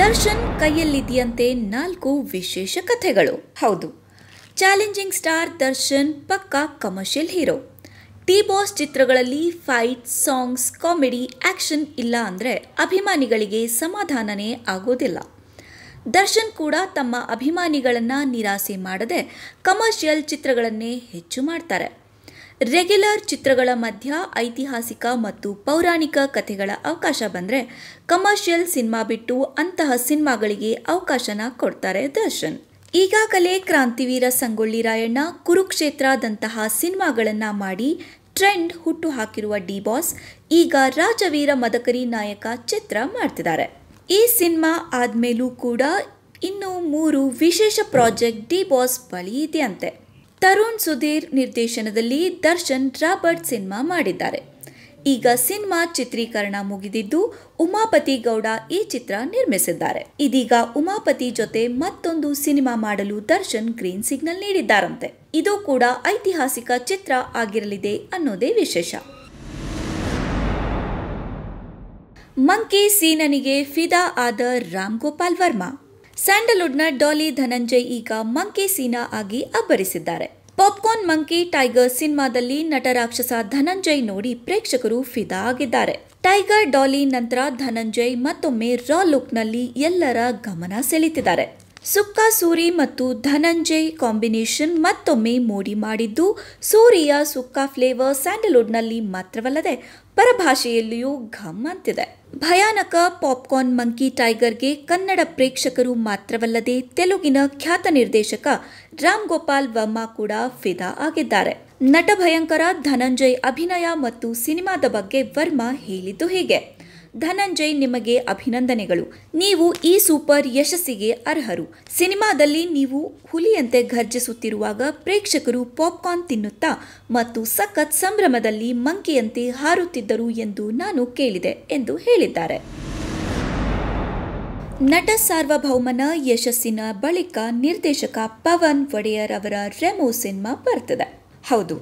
ದರ್ಶನ್ ಕೈಯಲ್ಲಿದೆಯಂತೆ ನಾಲ್ಕು ವಿಶೇಷ ಕಥೆಗಳು ಹೌದು ಚಾಲೆಂಜಿಂಗ್ ಸ್ಟಾರ್ ದರ್ಶನ್ ಪಕ್ಕಾ ಕಮರ್ಷಿಯಲ್ ಹೀರೋ ಟಿ ಬಾಸ್ ಚಿತ್ರಗಳಲ್ಲಿ ಫೈಟ್ ಸಾಂಗ್ಸ್ ಕಾಮಿಡಿ ಆ್ಯಕ್ಷನ್ ಇಲ್ಲ ಅಂದರೆ ಅಭಿಮಾನಿಗಳಿಗೆ ಸಮಾಧಾನನೇ ಆಗೋದಿಲ್ಲ ದರ್ಶನ್ ಕೂಡ ತಮ್ಮ ಅಭಿಮಾನಿಗಳನ್ನು ನಿರಾಸೆ ಮಾಡದೆ ಕಮರ್ಷಿಯಲ್ ಚಿತ್ರಗಳನ್ನೇ ಹೆಚ್ಚು ಮಾಡ್ತಾರೆ ರೆಗ್ಯುಲರ್ ಚಿತ್ರಗಳ ಮಧ್ಯ ಐತಿಹಾಸಿಕ ಮತ್ತು ಪೌರಾಣಿಕ ಕಥೆಗಳ ಅವಕಾಶ ಬಂದರೆ ಕಮರ್ಷಿಯಲ್ ಸಿನಿಮಾ ಬಿಟ್ಟು ಅಂತಹ ಸಿನಿಮಾಗಳಿಗೆ ಅವಕಾಶನ ಕೊಡ್ತಾರೆ ದರ್ಶನ್ ಈಗಾಗಲೇ ಕ್ರಾಂತಿವೀರ ಸಂಗೊಳ್ಳಿ ರಾಯಣ್ಣ ಕುರುಕ್ಷೇತ್ರದಂತಹ ಸಿನಿಮಾಗಳನ್ನು ಮಾಡಿ ಟ್ರೆಂಡ್ ಹುಟ್ಟು ಹಾಕಿರುವ ಡಿ ಬಾಸ್ ಈಗ ರಾಜವೀರ ಮದಕರಿ ನಾಯಕ ಚಿತ್ರ ಮಾಡ್ತಿದ್ದಾರೆ ಈ ಸಿನಿಮಾ ಆದಮೇಲೂ ಕೂಡ ಇನ್ನು ಮೂರು ವಿಶೇಷ ಪ್ರಾಜೆಕ್ಟ್ ಡಿ ಬಾಸ್ ಬಳಿ ಇದೆಯಂತೆ ತರುಣ್ ಸುಧೀರ್ ನಿರ್ದೇಶನದಲ್ಲಿ ದರ್ಶನ್ ರಾಬರ್ಟ್ ಸಿನಿಮಾ ಮಾಡಿದ್ದಾರೆ ಈಗ ಸಿನಿಮಾ ಚಿತ್ರೀಕರಣ ಮುಗಿದಿದ್ದು ಉಮಾಪತಿ ಗೌಡ ಈ ಚಿತ್ರ ನಿರ್ಮಿಸಿದ್ದಾರೆ ಇದೀಗ ಉಮಾಪತಿ ಜೊತೆ ಮತ್ತೊಂದು ಸಿನಿಮಾ ಮಾಡಲು ದರ್ಶನ್ ಗ್ರೀನ್ ಸಿಗ್ನಲ್ ನೀಡಿದ್ದಾರಂತೆ ಇದು ಕೂಡ ಐತಿಹಾಸಿಕ ಚಿತ್ರ ಆಗಿರಲಿದೆ ಅನ್ನೋದೇ ವಿಶೇಷ ಮಂಕಿ ಸೀನನಿಗೆ ಫಿದಾ ಆದ ರಾಮ್ ಗೋಪಾಲ್ ವರ್ಮಾ ಸ್ಯಾಂಡಲ್ವುಡ್ನ ಡಾಲಿ ಧನಂಜಯ್ ಈಗ ಮಂಕಿ ಸೀನಾ ಆಗಿ ಅಬ್ಬರಿಸಿದ್ದಾರೆ ಪಾಪ್ಕಾರ್ನ್ ಮಂಕಿ ಟೈಗರ್ ಸಿನಿಮಾದಲ್ಲಿ ನಟರಾಕ್ಷಸ ಧನಂಜಯ್ ನೋಡಿ ಪ್ರೇಕ್ಷಕರು ಫಿದಾ ಆಗಿದ್ದಾರೆ ಟೈಗರ್ ಡಾಲಿ ನಂತರ ಧನಂಜಯ್ ಮತ್ತೊಮ್ಮೆ ರಾ ಲುಕ್ನಲ್ಲಿ ಎಲ್ಲರ ಗಮನ ಸೆಳೆತಿದ್ದಾರೆ ಸುಕ್ಕ ಸೂರಿ ಮತ್ತು ಧನಂಜಯ್ ಕಾಂಬಿನೇಷನ್ ಮತ್ತೊಮ್ಮೆ ಮೋಡಿ ಮಾಡಿದ್ದು ಸೂರಿಯ ಸುಕ್ಕಾ ಫ್ಲೇವರ್ ಸ್ಯಾಂಡಲ್ವುಡ್ನಲ್ಲಿ ಮಾತ್ರವಲ್ಲದೆ ಪರಭಾಷೆಯಲ್ಲಿಯೂ ಘಮ್ ಅಂತಿದೆ ಭಯಾನಕ ಪಾಪ್ಕಾರ್ನ್ ಮಂಕಿ ಟೈಗರ್ಗೆ ಕನ್ನಡ ಪ್ರೇಕ್ಷಕರು ಮಾತ್ರವಲ್ಲದೆ ತೆಲುಗಿನ ಖ್ಯಾತ ನಿರ್ದೇಶಕ ರಾಮ್ ಗೋಪಾಲ್ ವರ್ಮಾ ಕೂಡ ಫಿದಾ ಆಗಿದ್ದಾರೆ ನಟ ಭಯಂಕರ ಧನಂಜಯ್ ಅಭಿನಯ ಮತ್ತು ಸಿನಿಮಾದ ಬಗ್ಗೆ ವರ್ಮಾ ಹೇಳಿದ್ದು ಹೀಗೆ ಧನಂಜಯ್ ನಿಮಗೆ ಅಭಿನಂದನೆಗಳು ನೀವು ಈ ಸೂಪರ್ ಯಶಸ್ಸಿಗೆ ಅರ್ಹರು ಸಿನಿಮಾದಲ್ಲಿ ನೀವು ಹುಲಿಯಂತೆ ಘರ್ಜಿಸುತ್ತಿರುವಾಗ ಪ್ರೇಕ್ಷಕರು ಪಾಪ್ಕಾರ್ನ್ ತಿನ್ನುತ್ತಾ ಮತ್ತು ಸಖತ್ ಸಂಭ್ರಮದಲ್ಲಿ ಮಂಕಿಯಂತೆ ಹಾರುತ್ತಿದ್ದರು ಎಂದು ನಾನು ಕೇಳಿದೆ ಎಂದು ಹೇಳಿದ್ದಾರೆ ನಟ ಸಾರ್ವಭೌಮನ ಯಶಸ್ಸಿನ ಬಳಿಕ ನಿರ್ದೇಶಕ ಪವನ್ ಒಡೆಯರ್ ಅವರ ರೆಮೋ ಸಿನಿಮಾ ಬರ್ತದೆ ಹೌದು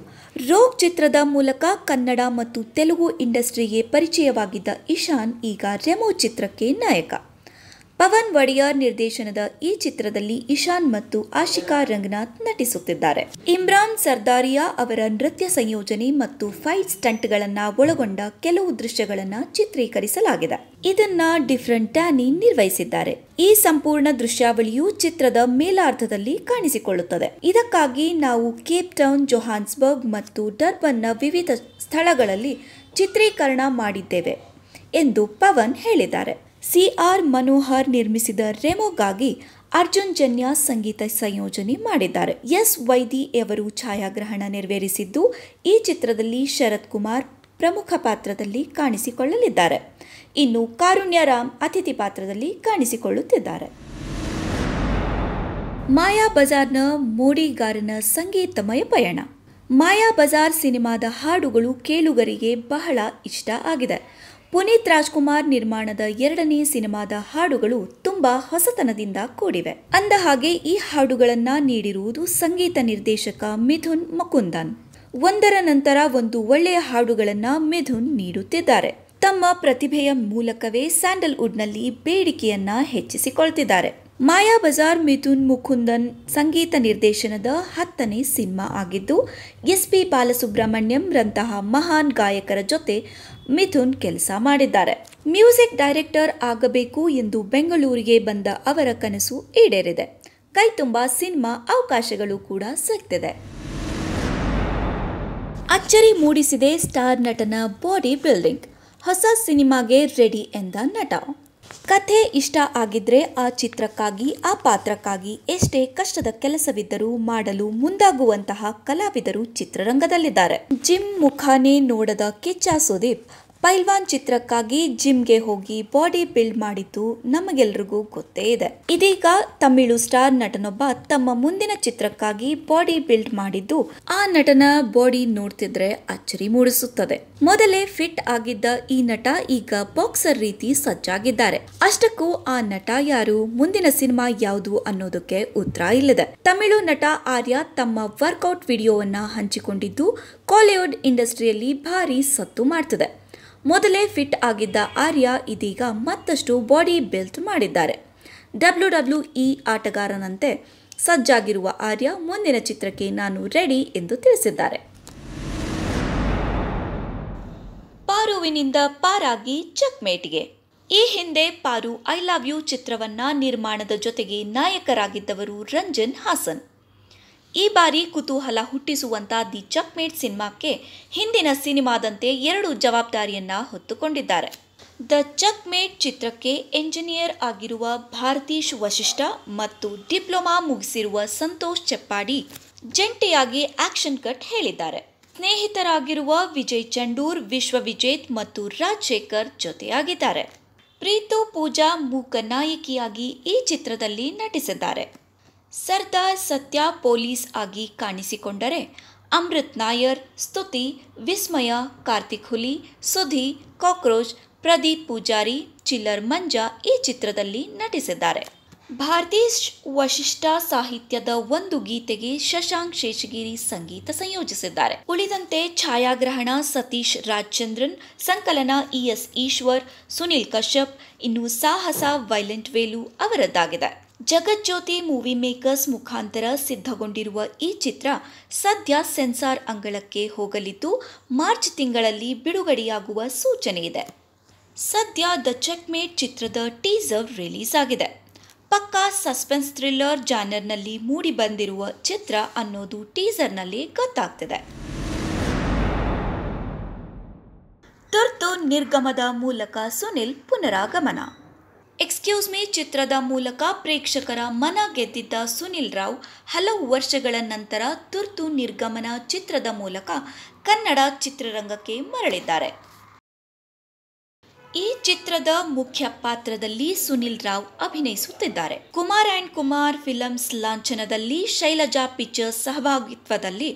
ರೋಗ್ ಚಿತ್ರದ ಮೂಲಕ ಕನ್ನಡ ಮತ್ತು ತೆಲುಗು ಇಂಡಸ್ಟ್ರಿಗೆ ಪರಿಚಯವಾಗಿದ್ದ ಇಶಾನ್ ಈಗ ರೆಮೋ ಚಿತ್ರಕ್ಕೆ ನಾಯಕ ಪವನ್ ವಡಿಯಾರ್ ನಿರ್ದೇಶನದ ಈ ಚಿತ್ರದಲ್ಲಿ ಇಶಾನ್ ಮತ್ತು ಆಶಿಕಾ ರಂಗನಾಥ್ ನಟಿಸುತ್ತಿದ್ದಾರೆ ಇಮ್ರಾನ್ ಸರ್ದಾರಿಯಾ ಅವರ ನೃತ್ಯ ಸಂಯೋಜನೆ ಮತ್ತು ಫೈಟ್ ಸ್ಟಂಟ್ಗಳನ್ನು ಒಳಗೊಂಡ ಕೆಲವು ದೃಶ್ಯಗಳನ್ನು ಚಿತ್ರೀಕರಿಸಲಾಗಿದೆ ಇದನ್ನ ಡಿಫ್ರೆಂಟ್ ಟ್ಯಾನಿ ನಿರ್ವಹಿಸಿದ್ದಾರೆ ಈ ಸಂಪೂರ್ಣ ದೃಶ್ಯಾವಳಿಯು ಚಿತ್ರದ ಮೇಲಾರ್ಧದಲ್ಲಿ ಕಾಣಿಸಿಕೊಳ್ಳುತ್ತದೆ ಇದಕ್ಕಾಗಿ ನಾವು ಕೇಪ್ ಟೌನ್ ಜೊಹಾನ್ಸ್ಬರ್ಗ್ ಮತ್ತು ಡರ್ಬನ್ನ ವಿವಿಧ ಸ್ಥಳಗಳಲ್ಲಿ ಚಿತ್ರೀಕರಣ ಮಾಡಿದ್ದೇವೆ ಎಂದು ಪವನ್ ಹೇಳಿದ್ದಾರೆ ಸಿ ಆರ್ ಮನೋಹರ್ ನಿರ್ಮಿಸಿದ ರೆಮೋಗಾಗಿ ಅರ್ಜುನ್ ಜನ್ಯ ಸಂಗೀತ ಸಂಯೋಜನೆ ಮಾಡಿದ್ದಾರೆ ಎಸ್ ವೈದಿ ಅವರು ಛಾಯಾಗ್ರಹಣ ನೆರವೇರಿಸಿದ್ದು ಈ ಚಿತ್ರದಲ್ಲಿ ಶರತ್ ಕುಮಾರ್ ಪ್ರಮುಖ ಪಾತ್ರದಲ್ಲಿ ಕಾಣಿಸಿಕೊಳ್ಳಲಿದ್ದಾರೆ ಇನ್ನು ಕಾರುಣ್ಯ ರಾಮ್ ಅತಿಥಿ ಪಾತ್ರದಲ್ಲಿ ಕಾಣಿಸಿಕೊಳ್ಳುತ್ತಿದ್ದಾರೆ ಮಾಯಾ ಬಜಾರ್ನ ಮೋಡಿಗಾರನ ಸಂಗೀತಮಯ ಪಯಣ ಮಾಯಾ ಬಜಾರ್ ಸಿನಿಮಾದ ಹಾಡುಗಳು ಕೇಳುಗರಿಗೆ ಬಹಳ ಇಷ್ಟ ಆಗಿದೆ ಪುನೀತ್ ರಾಜ್ಕುಮಾರ್ ನಿರ್ಮಾಣದ ಎರಡನೇ ಸಿನಿಮಾದ ಹಾಡುಗಳು ತುಂಬಾ ಹೊಸತನದಿಂದ ಕೂಡಿವೆ ಅಂದ ಹಾಗೆ ಈ ಹಾಡುಗಳನ್ನ ನೀಡಿರುವುದು ಸಂಗೀತ ನಿರ್ದೇಶಕ ಮಿಥುನ್ ಮುಕುಂದನ್ ಒಂದರ ನಂತರ ಒಂದು ಒಳ್ಳೆಯ ಹಾಡುಗಳನ್ನ ಮಿಥುನ್ ನೀಡುತ್ತಿದ್ದಾರೆ ತಮ್ಮ ಪ್ರತಿಭೆಯ ಮೂಲಕವೇ ಸ್ಯಾಂಡಲ್ವುಡ್ನಲ್ಲಿ ಬೇಡಿಕೆಯನ್ನ ಹೆಚ್ಚಿಸಿಕೊಳ್ತಿದ್ದಾರೆ ಮಾಯಾ ಬಜಾರ್ ಮಿಥುನ್ ಮುಕುಂದನ್ ಸಂಗೀತ ನಿರ್ದೇಶನದ ಹತ್ತನೇ ಸಿನಿಮಾ ಆಗಿದ್ದು ಎಸ್ ಪಿ ರಂತಹ ಮಹಾನ್ ಗಾಯಕರ ಜೊತೆ ಮಿಥುನ್ ಕೆಲಸ ಮಾಡಿದ್ದಾರೆ ಮ್ಯೂಸಿಕ್ ಡೈರೆಕ್ಟರ್ ಆಗಬೇಕು ಎಂದು ಬೆಂಗಳೂರಿಗೆ ಬಂದ ಅವರ ಕನಸು ಈಡೇರಿದೆ ಕೈತುಂಬ ಸಿನಿಮಾ ಅವಕಾಶಗಳು ಕೂಡ ಸಿಗ್ತಿದೆ ಅಚ್ಚರಿ ಮೂಡಿಸಿದೆ ಸ್ಟಾರ್ ನಟನ ಬಾಡಿ ಬಿಲ್ಡಿಂಗ್ ಹೊಸ ಸಿನಿಮಾಗೆ ರೆಡಿ ಎಂದ ನಟ ಕಥೆ ಇಷ್ಟ ಆಗಿದ್ರೆ ಆ ಚಿತ್ರಕ್ಕಾಗಿ ಆ ಪಾತ್ರಕ್ಕಾಗಿ ಎಷ್ಟೇ ಕಷ್ಟದ ಕೆಲಸವಿದ್ದರೂ ಮಾಡಲು ಮುಂದಾಗುವಂತಹ ಕಲಾವಿದರು ಚಿತ್ರರಂಗದಲ್ಲಿದ್ದಾರೆ ಜಿಮ್ ಮುಖಾನೆ ನೋಡದ ಕಿಚ್ಚ ಸುದೀಪ್ ಪೈಲ್ವಾನ್ ಚಿತ್ರಕ್ಕಾಗಿ ಜಿಮ್ಗೆ ಹೋಗಿ ಬಾಡಿ ಬಿಲ್ಡ್ ಮಾಡಿದ್ದು ನಮಗೆಲ್ರಿಗೂ ಗೊತ್ತೇ ಇದೆ ಇದೀಗ ತಮಿಳು ಸ್ಟಾರ್ ನಟನೊಬ್ಬ ತಮ್ಮ ಮುಂದಿನ ಚಿತ್ರಕ್ಕಾಗಿ ಬಾಡಿ ಬಿಲ್ಡ್ ಮಾಡಿದ್ದು ಆ ನಟನ ಬಾಡಿ ನೋಡ್ತಿದ್ರೆ ಅಚ್ಚರಿ ಮೂಡಿಸುತ್ತದೆ ಮೊದಲೇ ಫಿಟ್ ಆಗಿದ್ದ ಈ ನಟ ಈಗ ಬಾಕ್ಸರ್ ರೀತಿ ಸಜ್ಜಾಗಿದ್ದಾರೆ ಅಷ್ಟಕ್ಕೂ ಆ ನಟ ಯಾರು ಮುಂದಿನ ಸಿನಿಮಾ ಯಾವುದು ಅನ್ನೋದಕ್ಕೆ ಉತ್ತರ ಇಲ್ಲದೆ ತಮಿಳು ನಟ ಆರ್ಯ ತಮ್ಮ ವರ್ಕೌಟ್ ವಿಡಿಯೋವನ್ನ ಹಂಚಿಕೊಂಡಿದ್ದು ಕಾಲಿವುಡ್ ಇಂಡಸ್ಟ್ರಿಯಲ್ಲಿ ಭಾರಿ ಸತ್ತು ಮಾಡ್ತದೆ ಮೊದಲೇ ಫಿಟ್ ಆಗಿದ್ದ ಆರ್ಯ ಇದೀಗ ಮತ್ತಷ್ಟು ಬಾಡಿ ಬಿಲ್ಟ್ ಮಾಡಿದ್ದಾರೆ ಡಬ್ಲ್ಯೂ ಡಬ್ಲ್ಯೂ ಇ ಆಟಗಾರನಂತೆ ಸಜ್ಜಾಗಿರುವ ಆರ್ಯ ಮುಂದಿನ ಚಿತ್ರಕ್ಕೆ ನಾನು ರೆಡಿ ಎಂದು ತಿಳಿಸಿದ್ದಾರೆ ಪಾರುವಿನಿಂದ ಪಾರಾಗಿ ಚಕ್ಮೇಟ್ಗೆ ಈ ಹಿಂದೆ ಪಾರು ಐ ಲವ್ ಯು ಚಿತ್ರವನ್ನ ನಿರ್ಮಾಣದ ಜೊತೆಗೆ ನಾಯಕರಾಗಿದ್ದವರು ರಂಜನ್ ಹಾಸನ್ ಈ ಬಾರಿ ಕುತೂಹಲ ಹುಟ್ಟಿಸುವಂಥ ದಿ ಚಕ್ಮೇಟ್ ಸಿನಿಮಾಕ್ಕೆ ಹಿಂದಿನ ಸಿನಿಮಾದಂತೆ ಎರಡು ಜವಾಬ್ದಾರಿಯನ್ನು ಹೊತ್ತುಕೊಂಡಿದ್ದಾರೆ ದ ಚಕ್ಮೇಟ್ ಚಿತ್ರಕ್ಕೆ ಎಂಜಿನಿಯರ್ ಆಗಿರುವ ಭಾರತೀಶ್ ವಶಿಷ್ಠ ಮತ್ತು ಡಿಪ್ಲೊಮಾ ಮುಗಿಸಿರುವ ಸಂತೋಷ್ ಚೆಪ್ಪಾಡಿ ಜಂಟಿಯಾಗಿ ಆಕ್ಷನ್ ಕಟ್ ಹೇಳಿದ್ದಾರೆ ಸ್ನೇಹಿತರಾಗಿರುವ ವಿಜಯ್ ಚಂಡೂರ್ ವಿಶ್ವವಿಜೇತ್ ಮತ್ತು ರಾಜಶೇಖರ್ ಜೊತೆಯಾಗಿದ್ದಾರೆ ಪ್ರೀತು ಪೂಜಾ ಮೂಕ ನಾಯಕಿಯಾಗಿ ಈ ಚಿತ್ರದಲ್ಲಿ ನಟಿಸಿದ್ದಾರೆ ಸರ್ದಾರ್ ಸತ್ಯ ಪೊಲೀಸ್ ಆಗಿ ಕಾಣಿಸಿಕೊಂಡರೆ ಅಮೃತ್ ನಾಯರ್ ಸ್ತುತಿ ವಿಸ್ಮಯ ಕಾರ್ತಿಕ್ ಹುಲಿ ಸುಧಿ ಕಾಕ್ರೋಚ್ ಪ್ರದೀಪ್ ಪೂಜಾರಿ ಚಿಲ್ಲರ್ ಮಂಜಾ ಈ ಚಿತ್ರದಲ್ಲಿ ನಟಿಸಿದ್ದಾರೆ ಭಾರತೀಶ್ ವಶಿಷ್ಠ ಸಾಹಿತ್ಯದ ಒಂದು ಗೀತೆಗೆ ಶಶಾಂಕ್ ಶೇಷಗಿರಿ ಸಂಗೀತ ಸಂಯೋಜಿಸಿದ್ದಾರೆ ಉಳಿದಂತೆ ಛಾಯಾಗ್ರಹಣ ಸತೀಶ್ ರಾಜ್ಚಂದ್ರನ್ ಸಂಕಲನ ಇಎಸ್ ಈಶ್ವರ್ ಸುನಿಲ್ ಕಶ್ಯಪ್ ಇನ್ನು ಸಾಹಸ ವೈಲೆಂಟ್ ವೇಲು ಅವರದ್ದಾಗಿದೆ ಜಗಜ್ಯೋತಿ ಮೂವಿ ಮೇಕರ್ಸ್ ಮುಖಾಂತರ ಸಿದ್ಧಗೊಂಡಿರುವ ಈ ಚಿತ್ರ ಸದ್ಯ ಸೆನ್ಸಾರ್ ಅಂಗಳಕ್ಕೆ ಹೋಗಲಿದ್ದು ಮಾರ್ಚ್ ತಿಂಗಳಲ್ಲಿ ಬಿಡುಗಡೆಯಾಗುವ ಸೂಚನೆ ಇದೆ ಸದ್ಯ ದ ಚೆಕ್ಮೇಟ್ ಚಿತ್ರದ ಟೀಸರ್ ರಿಲೀಸ್ ಆಗಿದೆ ಪಕ್ಕಾ ಸಸ್ಪೆನ್ಸ್ ಥ್ರಿಲ್ಲರ್ ಜಾನರ್ನಲ್ಲಿ ಮೂಡಿಬಂದಿರುವ ಚಿತ್ರ ಅನ್ನೋದು ಟೀಸರ್ನಲ್ಲಿ ಗೊತ್ತಾಗ್ತಿದೆ ತುರ್ತು ನಿರ್ಗಮದ ಮೂಲಕ ಸುನಿಲ್ ಪುನರಾಗಮನ ಎಕ್ಸ್ಕ್ಯೂಸ್ ಮೀ ಚಿತ್ರದ ಮೂಲಕ ಪ್ರೇಕ್ಷಕರ ಮನ ಗೆದ್ದಿದ್ದ ಸುನಿಲ್ ರಾವ್ ಹಲವು ವರ್ಷಗಳ ನಂತರ ತುರ್ತು ನಿರ್ಗಮನ ಚಿತ್ರದ ಮೂಲಕ ಕನ್ನಡ ಚಿತ್ರರಂಗಕ್ಕೆ ಮರಳಿದ್ದಾರೆ ಈ ಚಿತ್ರದ ಮುಖ್ಯ ಪಾತ್ರದಲ್ಲಿ ಸುನಿಲ್ ರಾವ್ ಅಭಿನಯಿಸುತ್ತಿದ್ದಾರೆ ಕುಮಾರ್ ಆ್ಯಂಡ್ ಕುಮಾರ್ ಫಿಲಮ್ಸ್ ಲಾಂಛನದಲ್ಲಿ ಶೈಲಜಾ ಪಿಕ್ಚರ್ಸ್ ಸಹಭಾಗಿತ್ವದಲ್ಲಿ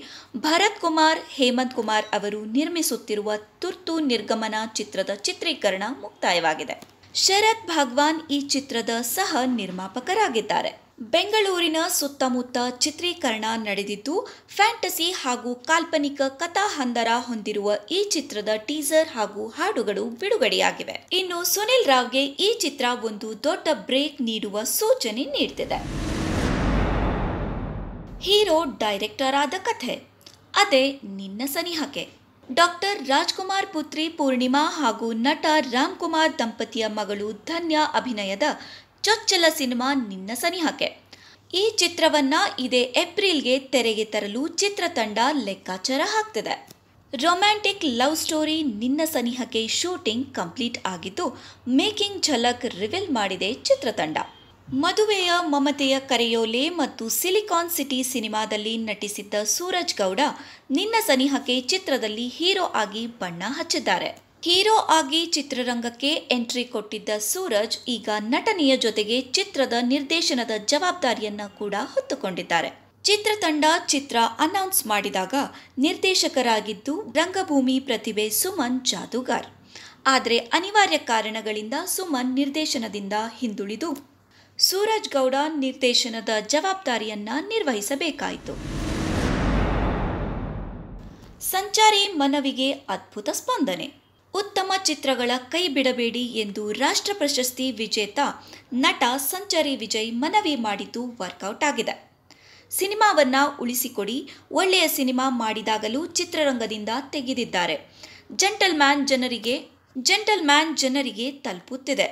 ಭರತ್ ಕುಮಾರ್ ಹೇಮಂತ್ ಕುಮಾರ್ ಅವರು ನಿರ್ಮಿಸುತ್ತಿರುವ ತುರ್ತು ನಿರ್ಗಮನ ಚಿತ್ರದ ಚಿತ್ರೀಕರಣ ಮುಕ್ತಾಯವಾಗಿದೆ ಶರತ್ ಭಗವಾನ್ ಈ ಚಿತ್ರದ ಸಹ ನಿರ್ಮಾಪಕರಾಗಿದ್ದಾರೆ ಬೆಂಗಳೂರಿನ ಸುತ್ತಮುತ್ತ ಚಿತ್ರೀಕರಣ ನಡೆದಿದ್ದು ಫ್ಯಾಂಟಸಿ ಹಾಗೂ ಕಾಲ್ಪನಿಕ ಕಥಾ ಹಂದರ ಹೊಂದಿರುವ ಈ ಚಿತ್ರದ ಟೀಸರ್ ಹಾಗೂ ಹಾಡುಗಳು ಬಿಡುಗಡೆಯಾಗಿವೆ ಇನ್ನು ಸುನಿಲ್ ರಾವ್ಗೆ ಈ ಚಿತ್ರ ಒಂದು ದೊಡ್ಡ ಬ್ರೇಕ್ ನೀಡುವ ಸೂಚನೆ ನೀಡುತ್ತಿದೆ ಹೀರೋ ಡೈರೆಕ್ಟರ್ ಆದ ಕಥೆ ಅದೇ ನಿನ್ನ ಸನಿಹಕ್ಕೆ ಡಾಕ್ಟರ್ ರಾಜ್ಕುಮಾರ್ ಪುತ್ರಿ ಪೂರ್ಣಿಮಾ ಹಾಗೂ ನಟ ರಾಮ್ಕುಮಾರ್ ದಂಪತಿಯ ಮಗಳು ಧನ್ಯ ಅಭಿನಯದ ಚೊಚ್ಚಲ ಸಿನಿಮಾ ನಿನ್ನ ಸನಿಹಕ್ಕೆ ಈ ಚಿತ್ರವನ್ನ ಇದೇ ಏಪ್ರಿಲ್ಗೆ ತೆರೆಗೆ ತರಲು ಚಿತ್ರತಂಡ ಲೆಕ್ಕಾಚಾರ ಹಾಕ್ತಿದೆ romantic love story Ninna Sanihakke shooting complete ಆಗಿದ್ದು ಮೇಕಿಂಗ್ ಝಲಕ್ ರಿವೀಲ್ ಮಾಡಿದೆ ಚಿತ್ರತಂಡ ಮದುವೆಯ ಮಮತೆಯ ಕರೆಯೋಲೆ ಮತ್ತು ಸಿಲಿಕಾನ್ ಸಿಟಿ ಸಿನಿಮಾದಲ್ಲಿ ನಟಿಸಿದ್ದ ಸೂರಜ್ ಗೌಡ ನಿನ್ನ ಸನಿಹಕ್ಕೆ ಚಿತ್ರದಲ್ಲಿ ಹೀರೋ ಆಗಿ ಬಣ್ಣ ಹಚ್ಚಿದ್ದಾರೆ ಹೀರೋ ಆಗಿ ಚಿತ್ರರಂಗಕ್ಕೆ ಎಂಟ್ರಿ ಕೊಟ್ಟಿದ್ದ ಸೂರಜ್ ಈಗ ನಟನೆಯ ಜೊತೆಗೆ ಚಿತ್ರದ ನಿರ್ದೇಶನದ ಜವಾಬ್ದಾರಿಯನ್ನ ಕೂಡ ಹೊತ್ತುಕೊಂಡಿದ್ದಾರೆ ಚಿತ್ರತಂಡ ಚಿತ್ರ ಅನೌನ್ಸ್ ಮಾಡಿದಾಗ ನಿರ್ದೇಶಕರಾಗಿದ್ದು ರಂಗಭೂಮಿ ಪ್ರತಿಭೆ ಸುಮನ್ ಜಾದೂಗಾರ್ ಆದರೆ ಅನಿವಾರ್ಯ ಕಾರಣಗಳಿಂದ ಸುಮನ್ ನಿರ್ದೇಶನದಿಂದ ಹಿಂದುಳಿದು ಸೂರಜ್ ಗೌಡ ನಿರ್ದೇಶನದ ಜವಾಬ್ದಾರಿಯನ್ನು ನಿರ್ವಹಿಸಬೇಕಾಯಿತು ಸಂಚಾರಿ ಮನವಿಗೆ ಅದ್ಭುತ ಸ್ಪಂದನೆ ಉತ್ತಮ ಚಿತ್ರಗಳ ಕೈ ಬಿಡಬೇಡಿ ಎಂದು ರಾಷ್ಟ್ರ ಪ್ರಶಸ್ತಿ ವಿಜೇತ ನಟ ಸಂಚಾರಿ ವಿಜಯ್ ಮನವಿ ಮಾಡಿದ್ದು ವರ್ಕೌಟ್ ಆಗಿದೆ ಸಿನಿಮಾವನ್ನು ಉಳಿಸಿಕೊಡಿ ಒಳ್ಳೆಯ ಸಿನಿಮಾ ಮಾಡಿದಾಗಲೂ ಚಿತ್ರರಂಗದಿಂದ ತೆಗೆದಿದ್ದಾರೆ ಜಂಟಲ್ ಮ್ಯಾನ್ ಜನರಿಗೆ ಜಂಟಲ್ ಮ್ಯಾನ್ ಜನರಿಗೆ ತಲುಪುತ್ತಿದೆ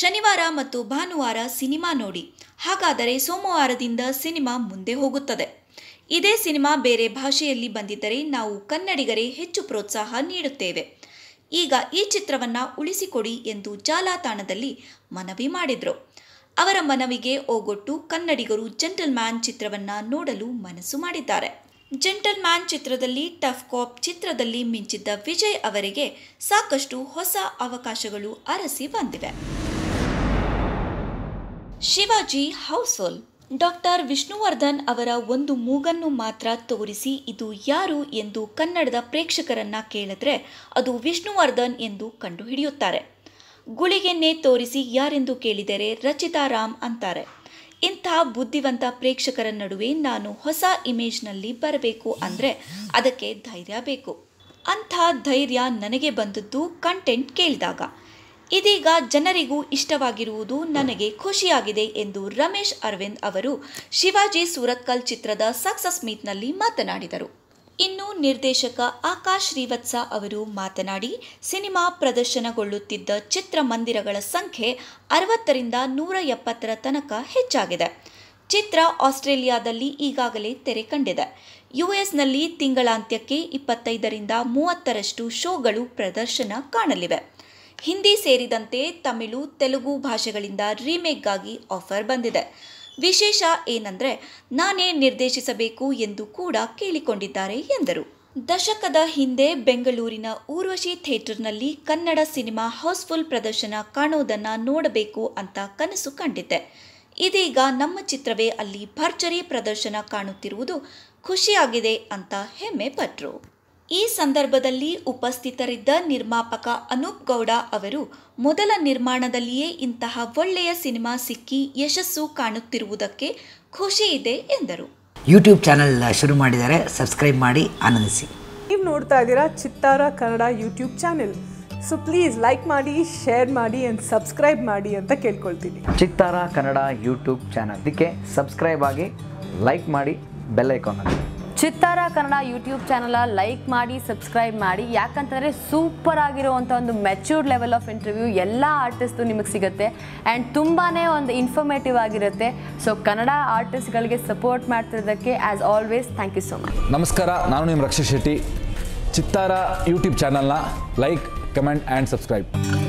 ಶನಿವಾರ ಮತ್ತು ಭಾನುವಾರ ಸಿನಿಮಾ ನೋಡಿ ಹಾಗಾದರೆ ಸೋಮವಾರದಿಂದ ಸಿನಿಮಾ ಮುಂದೆ ಹೋಗುತ್ತದೆ ಇದೇ ಸಿನಿಮಾ ಬೇರೆ ಭಾಷೆಯಲ್ಲಿ ಬಂದಿದ್ದರೆ ನಾವು ಕನ್ನಡಿಗರೇ ಹೆಚ್ಚು ಪ್ರೋತ್ಸಾಹ ನೀಡುತ್ತೇವೆ ಈಗ ಈ ಚಿತ್ರವನ್ನು ಉಳಿಸಿಕೊಡಿ ಎಂದು ಜಾಲತಾಣದಲ್ಲಿ ಮನವಿ ಮಾಡಿದರು ಅವರ ಮನವಿಗೆ ಓಗೊಟ್ಟು ಕನ್ನಡಿಗರು ಜೆಂಟಲ್ ಮ್ಯಾನ್ ಚಿತ್ರವನ್ನು ನೋಡಲು ಮನಸ್ಸು ಮಾಡಿದ್ದಾರೆ ಜೆಂಟಲ್ ಮ್ಯಾನ್ ಚಿತ್ರದಲ್ಲಿ ಟಫ್ ಕಾಪ್ ಚಿತ್ರದಲ್ಲಿ ಮಿಂಚಿದ್ದ ವಿಜಯ್ ಅವರಿಗೆ ಸಾಕಷ್ಟು ಹೊಸ ಅವಕಾಶಗಳು ಅರಸಿ ಬಂದಿವೆ ಶಿವಾಜಿ ಹೌಸ್ಫುಲ್ ಡಾಕ್ಟರ್ ವಿಷ್ಣುವರ್ಧನ್ ಅವರ ಒಂದು ಮೂಗನ್ನು ಮಾತ್ರ ತೋರಿಸಿ ಇದು ಯಾರು ಎಂದು ಕನ್ನಡದ ಪ್ರೇಕ್ಷಕರನ್ನ ಕೇಳಿದ್ರೆ ಅದು ವಿಷ್ಣುವರ್ಧನ್ ಎಂದು ಕಂಡುಹಿಡಿಯುತ್ತಾರೆ ಗುಳಿಗೆನ್ನೇ ತೋರಿಸಿ ಯಾರೆಂದು ಕೇಳಿದರೆ ರಚಿತಾ ರಾಮ್ ಅಂತಾರೆ ಇಂಥ ಬುದ್ಧಿವಂತ ಪ್ರೇಕ್ಷಕರ ನಡುವೆ ನಾನು ಹೊಸ ಇಮೇಜ್ನಲ್ಲಿ ಬರಬೇಕು ಅಂದರೆ ಅದಕ್ಕೆ ಧೈರ್ಯ ಬೇಕು ಅಂಥ ಧೈರ್ಯ ನನಗೆ ಬಂದದ್ದು ಕಂಟೆಂಟ್ ಕೇಳಿದಾಗ ಇದೀಗ ಜನರಿಗೂ ಇಷ್ಟವಾಗಿರುವುದು ನನಗೆ ಖುಷಿಯಾಗಿದೆ ಎಂದು ರಮೇಶ್ ಅರವಿಂದ್ ಅವರು ಶಿವಾಜಿ ಸೂರತ್ಕಲ್ ಚಿತ್ರದ ಸಕ್ಸಸ್ ಮೀಟ್ನಲ್ಲಿ ಮಾತನಾಡಿದರು ಇನ್ನು ನಿರ್ದೇಶಕ ಆಕಾಶ್ ಶ್ರೀವತ್ಸ ಅವರು ಮಾತನಾಡಿ ಸಿನಿಮಾ ಪ್ರದರ್ಶನಗೊಳ್ಳುತ್ತಿದ್ದ ಚಿತ್ರಮಂದಿರಗಳ ಸಂಖ್ಯೆ ಅರವತ್ತರಿಂದ ನೂರ ಎಪ್ಪತ್ತರ ತನಕ ಹೆಚ್ಚಾಗಿದೆ ಚಿತ್ರ ಆಸ್ಟ್ರೇಲಿಯಾದಲ್ಲಿ ಈಗಾಗಲೇ ತೆರೆ ಕಂಡಿದೆ ಯುಎಸ್ನಲ್ಲಿ ತಿಂಗಳಾಂತ್ಯಕ್ಕೆ ಇಪ್ಪತ್ತೈದರಿಂದ ಮೂವತ್ತರಷ್ಟು ಶೋಗಳು ಪ್ರದರ್ಶನ ಕಾಣಲಿವೆ ಹಿಂದಿ ಸೇರಿದಂತೆ ತಮಿಳು ತೆಲುಗು ಭಾಷೆಗಳಿಂದ ರೀಮೇಕ್ಗಾಗಿ ಆಫರ್ ಬಂದಿದೆ ವಿಶೇಷ ಏನಂದರೆ ನಾನೇ ನಿರ್ದೇಶಿಸಬೇಕು ಎಂದು ಕೂಡ ಕೇಳಿಕೊಂಡಿದ್ದಾರೆ ಎಂದರು ದಶಕದ ಹಿಂದೆ ಬೆಂಗಳೂರಿನ ಊರ್ವಶಿ ಥಿಯೇಟರ್ನಲ್ಲಿ ಕನ್ನಡ ಸಿನಿಮಾ ಹೌಸ್ಫುಲ್ ಪ್ರದರ್ಶನ ಕಾಣುವುದನ್ನು ನೋಡಬೇಕು ಅಂತ ಕನಸು ಕಂಡಿದ್ದೆ ಇದೀಗ ನಮ್ಮ ಚಿತ್ರವೇ ಅಲ್ಲಿ ಭರ್ಜರಿ ಪ್ರದರ್ಶನ ಕಾಣುತ್ತಿರುವುದು ಖುಷಿಯಾಗಿದೆ ಅಂತ ಹೆಮ್ಮೆ ಪಟ್ರು ಈ ಸಂದರ್ಭದಲ್ಲಿ ಉಪಸ್ಥಿತರಿದ್ದ ನಿರ್ಮಾಪಕ ಅನೂಪ್ ಗೌಡ ಅವರು ಮೊದಲ ನಿರ್ಮಾಣದಲ್ಲಿಯೇ ಇಂತಹ ಒಳ್ಳೆಯ ಸಿನಿಮಾ ಸಿಕ್ಕಿ ಯಶಸ್ಸು ಕಾಣುತ್ತಿರುವುದಕ್ಕೆ ಖುಷಿ ಇದೆ ಎಂದರು ಯೂಟ್ಯೂಬ್ ಚಾನೆಲ್ ಶುರು ಮಾಡಿದರೆ ಸಬ್ಸ್ಕ್ರೈಬ್ ಮಾಡಿ ಆನಂದಿಸಿ ನೀವು ನೋಡ್ತಾ ಇದ್ದೀರಾ Chittara Kannada YouTube channel so please like ಮಾಡಿ ಶೇರ್ ಮಾಡಿ ಅಂಡ್ ಸಬ್ಸ್ಕ್ರೈಬ್ ಮಾಡಿ ಅಂತ ಕೇಳ್ಕೊಳ್ತೀನಿ ಚಿತ್ತಾರ ಕನ್ನಡ ಯೂಟ್ಯೂಬ್ ಚಾನಲ್ ಇದಕ್ಕೆ ಸಬ್ಸ್ಕ್ರೈಬ್ ಆಗಿ ಲೈಕ್ ಮಾಡಿ bell icon Chittara Kannada YouTube channel like ಮಾಡಿ ಸಬ್ಸ್ಕ್ರೈಬ್ ಮಾಡಿ ಯಾಕಂತಂದರೆ ಸೂಪರ್ ಆಗಿರುವಂಥ ಒಂದು ಮೆಚ್ಯೂರ್ಡ್ ಲೆವೆಲ್ ಆಫ್ ಇಂಟರ್ವ್ಯೂ ಎಲ್ಲ ಆರ್ಟಿಸ್ಟು ನಿಮಗೆ ಸಿಗುತ್ತೆ ಆ್ಯಂಡ್ ತುಂಬಾ ಒಂದು ಇನ್ಫಾರ್ಮೇಟಿವ್ ಆಗಿರುತ್ತೆ ಸೊ ಕನ್ನಡ ಆರ್ಟಿಸ್ಟ್ಗಳಿಗೆ ಸಪೋರ್ಟ್ ಮಾಡ್ತಿರೋದಕ್ಕೆ as always thank you so much ನಮಸ್ಕಾರ ನಾನು ನಿಮ್ಮ ರಕ್ಷಿತ್ ಶೆಟ್ಟಿ ಚಿತ್ತಾರ ಯೂಟ್ಯೂಬ್ ಚಾನಲ್ನ ಲೈಕ್ ಕಮೆಂಟ್ ಆ್ಯಂಡ್ ಸಬ್ಸ್ಕ್ರೈಬ್